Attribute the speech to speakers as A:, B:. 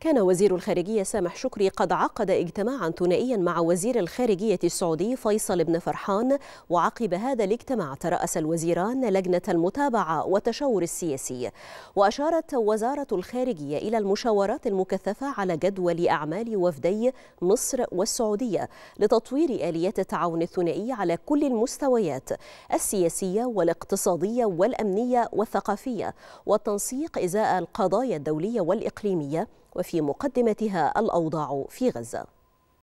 A: كان وزير الخارجية سامح شكري قد عقد اجتماعا ثنائيا مع وزير الخارجية السعودي فيصل بن فرحان وعقب هذا الاجتماع ترأس الوزيران لجنة المتابعة والتشاور السياسي وأشارت وزارة الخارجية إلى المشاورات المكثفة على جدول أعمال وفدي مصر والسعودية لتطوير آليات التعاون الثنائي على كل المستويات السياسية والاقتصادية والأمنية والثقافية والتنسيق إزاء القضايا الدولية والإقليمية وفي في مقدمتها الأوضاع في غزة